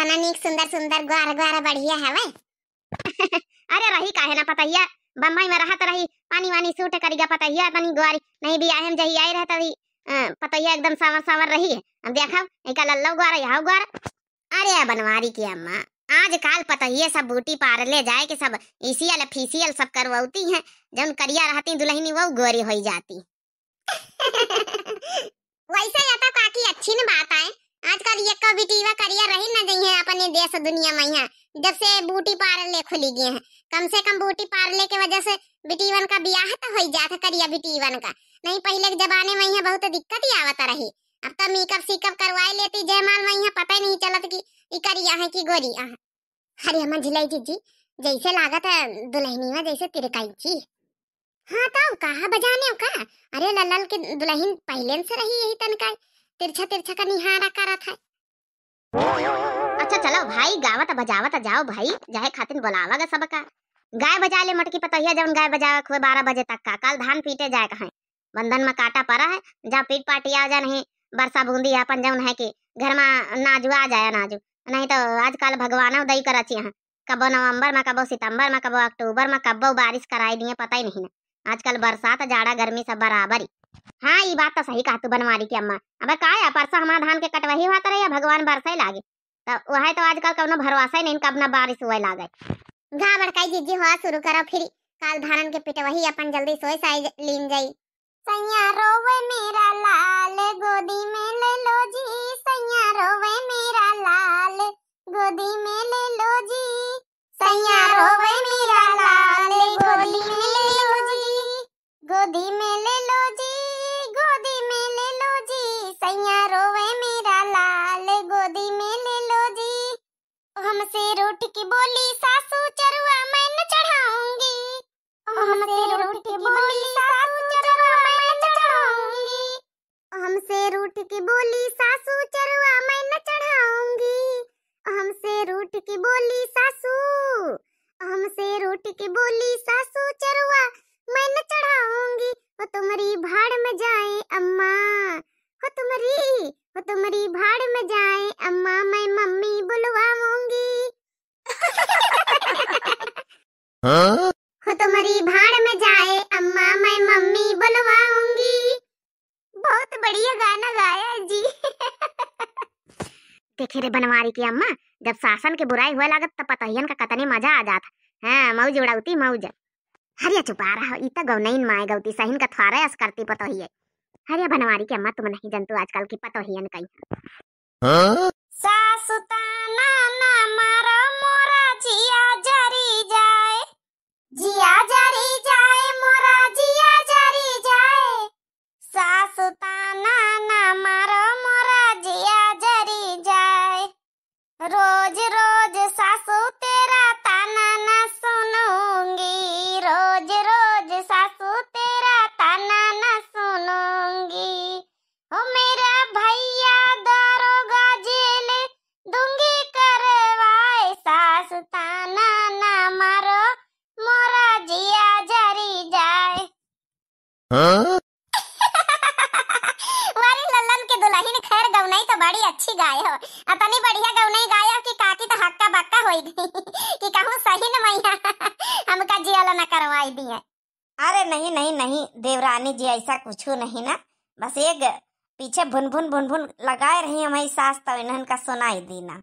सना नीक सुंदर सुंदर ग्वार ग्वार बढ़िया है वे अरे रही काहे ना पतैया बम्बई में रहत रही पानी वानी सूट करिया पतैया तनी गोरी नहीं भी आए हम जही आई रहत रही पतैया एकदम सावर सावर रही है अब देखो एक लल्लो ग्वार यहाँ ग्वार अरे बनवारी की अम्मा आज काल ये सब बूटी पार ले जाए के सब इसीएल फीसीएल सब करवाती हैं जब करिया रहती दुल्हनी वो गोरी हो जाती वैसे या तो काकी अच्छी न बात आए आजकल ये कभी टीवा करिया रही ना गई है अपने देश दुनिया में यहाँ जब से बूटी पार्ले खुली गए हैं कम से कम बूटी पार्ले के वजह से बिटीवन का ब्याह तो हो जाता करिया बिटीवन का नहीं पहले के जमाने में यहाँ बहुत दिक्कत ही आवता रही अब तो मेकअप सीकअप करवाई लेती जयमाल में यहाँ पता ही नहीं चलत की करिया है की गोरी है अरे हम झिलाई जी जी जैसे लागत है दुल्हनी में जैसे तिरकाई जी हाँ तो कहा बजाने का अरे लल्ल की दुल्हन पहले से रही यही तनकाई तिरछा तिरछा का निहारा करा था अच्छा चलो भाई गावा तो बजावा तो जाओ भाई जाए खातिन बुलावा बोलावा सब का गाय बजा ले मटकी पतहिया जब गाय बजावा खुए बारह बजे तक का कल धान पीटे जाए कहें बंधन में काटा पड़ा है जहाँ पीट पाटी आ जा नहीं बरसा बूंदी अपन जौन है कि घर में नाजू आ जाए नाजू नहीं तो आजकल भगवान उदय कर अच्छी यहाँ कबो नवंबर में कबो सितंबर में कबो अक्टूबर में कबो बारिश कराई दिए पता ही नहीं ना आजकल बरसात जाड़ा गर्मी सब बराबर ही हाँ ये बात तो सही कहा तू बनवारी की अम्मा अब कहा है परसा हमारा धान के कटवही हुआ तो रहे भगवान बरसे लागे तो वह तो आजकल कौनो भरोसा ही नहीं कबना बारिश हुआ लागे घा बड़काई जीजी हुआ शुरू करो फिर काल धान के पिटवही अपन जल्दी सोए साई लीन जाई सैया रोवे मेरा लाल हमसे रोटी की बोली सासू चरुआ मैं न चढ़ाऊंगी हमसे रोटी की बोली सासू चरुआ मैं न चढ़ाऊंगी हमसे रोटी की बोली सासू चरुआ मैं न चढ़ाऊंगी हमसे रोटी की बोली सासू हमसे रोटी की बोली सासू चरुआ हाँ? तुम्हारी भाड़ में जाए अम्मा मैं मम्मी बुलवाऊंगी बहुत बढ़िया गाना गाया जी देखे रे बनवारी की अम्मा जब शासन के बुराई हुआ लागत तो पतहियन का कतने मजा आ जाता हाँ मऊज उड़ाउती मऊज हरिया चुपा रहा इत गौनईन माए गौती सहीन का थारा अस करती पतोहिए हरिया बनवारी की अम्मा तुम नहीं जंतु आजकल की पतोहियन कहीं हाँ? सासुता दुल्हन खैर गवनई तो बड़ी अच्छी गाय हो अतनी बढ़िया गवनई गाय हो कि काकी तो हक्का बक्का होई गई कि कहूं सही न मैया हमका जियाला ना करवाई दिए अरे नहीं नहीं नहीं देवरानी जी ऐसा कुछ नहीं ना बस एक पीछे भुन भुन भुन भुन लगाए रही हमारी सास तो इन्हन का सुनाई दी ना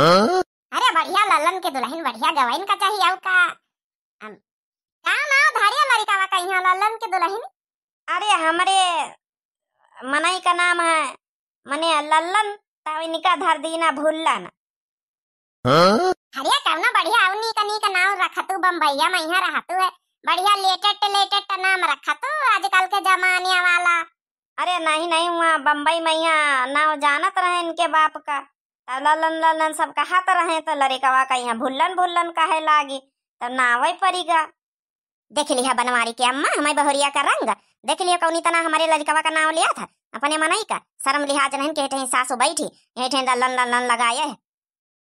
अरे बढ़िया ललन के दुल्हन बढ़िया गवाइन का चाहिए आउ का काम आओ धारिया लड़का वा कहीं ललन के दुल्हन अरे हमारे मनाई का नाम है मने लल्लन ताविनी का धर दीना भूलन हाँ? अरे कौना बढ़िया अवनी का नी का नाम रखा तू बम्बैया में यहाँ रहा तू है बढ़िया लेटेस्ट लेटेस्ट नाम रखा तू आजकल के जमाने वाला अरे नहीं नहीं हुआ बम्बई में यहाँ नाव जानत रहे इनके बाप का ललन ललन सब कहत रहे तो लरेकवा का यहाँ भुल्लन भुल्लन कहे लागी तब नावे परिगा देख लिया बनवारी की अम्मा हमारी बहुरिया का रंग देख लियो कौनी तना हमारे लड़कावा का नाम लिया था अपने मनाई का शर्म लिहाज नहीं के हैं सासू बैठी हे लन लन लन लगाए है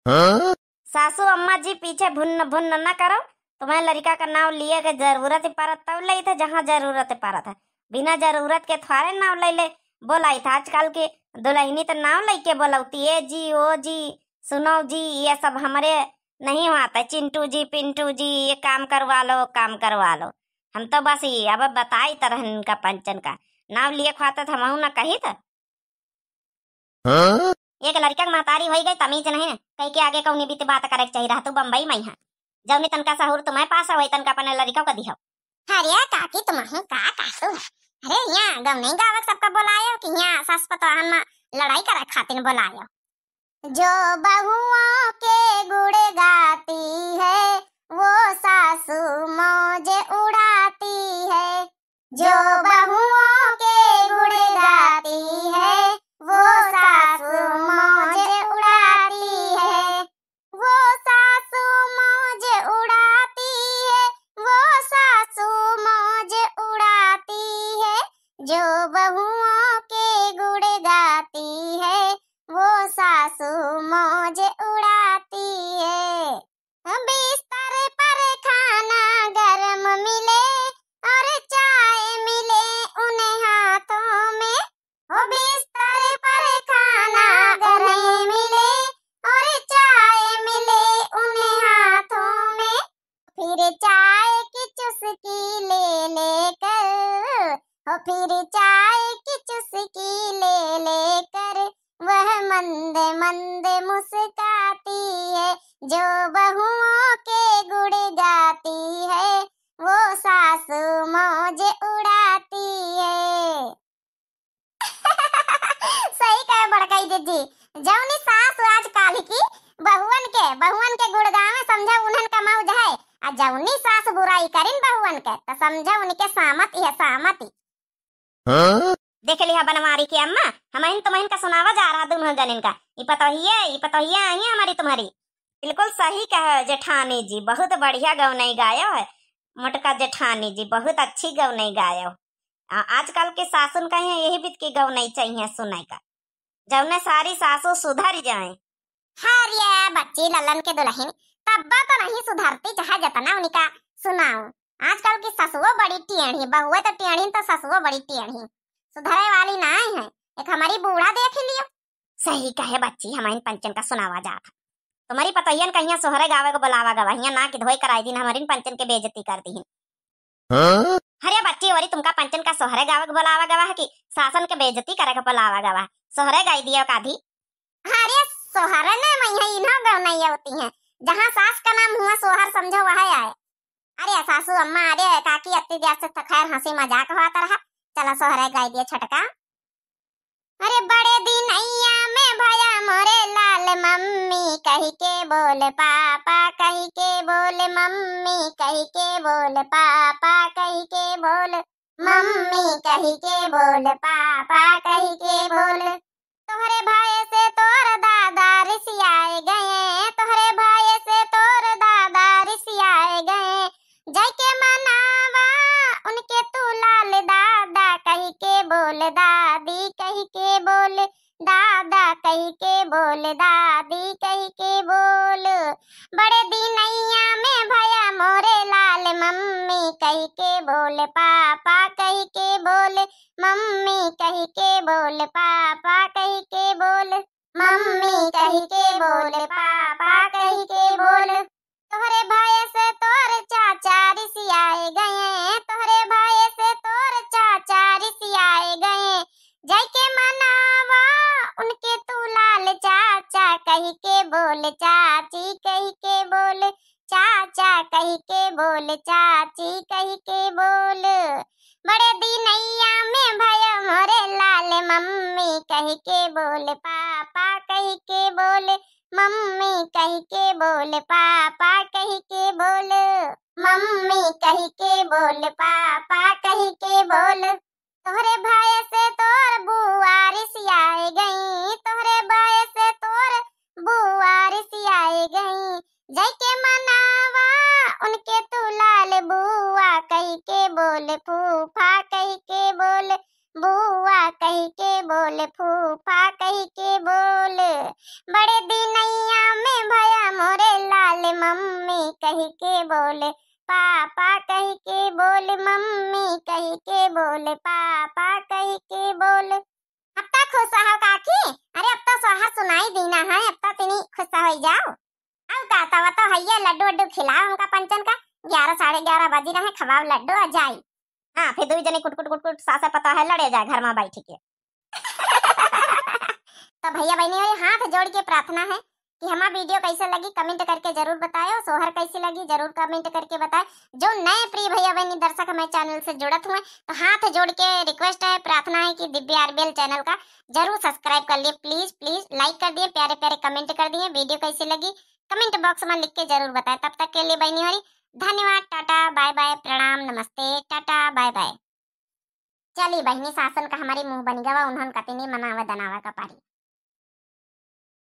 हाँ? सासू अम्मा जी पीछे भुन भुन न करो तुम्हें लड़का का नाम लिए के जरूरत ही पड़ा तब ले थे जहाँ जरूरत पड़ा था बिना जरूरत के थोड़े नाम ले ले बोलाई था आजकल के दुल्हनी तो नाम ले के बोलौती ए जी ओ जी सुनो जी ये सब हमारे नहीं होता चिंटू जी पिंटू जी ये काम करवा लो काम करवा लो हम तो बस ये अब बताई तरहन का पंचन का नाम लिए खाते थे हम ना कही था तो। हाँ? एक लड़का की महतारी हो गई तमीज नहीं कह के आगे कौन बीत बात करे चाहिए रहा तू बम्बई में जब मैं तनका सहूर तुम्हारे पास हो तनका अपने लड़का को दिहो अरे काकी तुम्हें का कासू अरे यहाँ गम नहीं गावक सबका बोलायो कि यहाँ सास पतवाहन तो में लड़ाई करे खातिर बोलायो जो बहुओं के गुड़ गाती है वो सासू मौजे उड़ाती है जो बहुओं के गुड़ गाती है फिर चाय की चुस्की ले लेकर वह मंद मंद मुस्काती है जो बहुओं के गुड़ गाती है वो सासू मौज उड़ाती है सही कहे बड़काई दीदी जौनी सास आज काल की बहुवन के बहुवन के गुड़ गावे समझा उन्हन का मौज है जौनी सास बुराई करिन बहुवन के तो समझा उनके सामत है सामती देख लिया बनवारी की अम्मा हमारी तुम का सुनावा जा रहा दुल्हन जनिन का ये इपतोहिया आई है हमारी तुम्हारी बिल्कुल सही कहे जेठानी जी बहुत बढ़िया गौ नहीं गायो है मटका जेठानी जी बहुत अच्छी गौ गवनई गायो आजकल के सासुन का है यही बीत की गौ नहीं चाहिए सुनाई का जब न सारी सासु सुधर जाए हरिया बच्ची ललन के दुलहिन तब तो नहीं सुधरती जहाँ जतना उनका सुनाऊ आजकल की ससुओ बड़ी टेढ़ी बहुए तो टेढ़ी तो ससुओ बड़ी टेढ़ी सुधरे वाली ना है एक हमारी बूढ़ा देख लियो सही कहे बच्ची हमारी पंचन का सुनावा जा था तुम्हारी पतैयन कहीं सोहरे गावे को बुलावा गा वहिया ना कि धोई कराई दिन हमारी पंचन के बेजती कर दी हाँ? अरे बच्ची वरी तुमका पंचन का सोहरे गावे को बुलावा गवा की शासन के बेजती करे का बुलावा गवा सोहरे गाई दियो का भी अरे सोहरे ना मैं इन्हों गवनैया होती है जहाँ सास का नाम हुआ सोहर समझो वहाँ आए अरे सासू अम्मा अरे काकी अत्ती देर से खैर हंसी मजाक हुआ तरह चला सोहरे गाय दिए छटका अरे बड़े दिन अया मैं भया मोरे लाल मम्मी कही के बोल पापा कही के बोल मम्मी कही के बोल पापा कही के बोल मम्मी कही के बोल पापा कही के बोल तुम्हारे भाई बोल दादी कही के बोल दादा कही के बोल दादी कही के बोल बड़े दिनैया में भया मोरे लाल मम्मी कही के बोल पापा कही के बोल मम्मी कही के बोल पापा कही के बोल मम्मी कही के बोल कही के बोल चाची कही के बोल बड़े दिनैया में भय मोरे लाल मम्मी कही के बोल पापा कही के बोल मम्मी कही के बोल पापा कही के बोल मम्मी कही के बोल पापा कही के बोल बोल फूफा कह के बोल बुआ कह के बोल फूफा कह के बोल बड़े दिनैया में भया मोरे लाल मम्मी कह के बोल पापा कह के बोल मम्मी कह के बोल पापा कह के बोल अब तक तो खुश हो काकी अरे अब तो सोहा सुनाई देना है अब तो तिनी खुश हो जाओ अब ताता तो हैया लड्डू वड्डू खिलाओ उनका पंचन का ग्यारह साढ़े ग्यारह बजी रहे खवाओ लड्डू आ जाई हाँ फिर दुई जने कुटकुट कुटकुट कुट सासर पता है लड़े जाए घर में बैठ के तो भैया बहनी हाथ जोड़ के प्रार्थना है कि हमारा वीडियो कैसे लगी कमेंट करके जरूर बताए और सोहर कैसी लगी जरूर कमेंट करके बताए जो नए प्रिय भैया बहनी दर्शक हमारे चैनल से जुड़त हुए तो हाथ जोड़ के रिक्वेस्ट है प्रार्थना है कि दिव्य आरबीएल चैनल का जरूर सब्सक्राइब कर लिए प्लीज प्लीज लाइक कर दिए प्यारे प्यारे कमेंट कर दिए वीडियो कैसी लगी कमेंट बॉक्स में लिख के जरूर बताए तब तक के लिए बहनी हरी धन्यवाद टाटा बाय बाय प्रणाम नमस्ते टाटा बाय बाय चली बहनी शासन का हमारी मुंह बन गया उन्होंने कति नहीं मनावा दनावा का पारी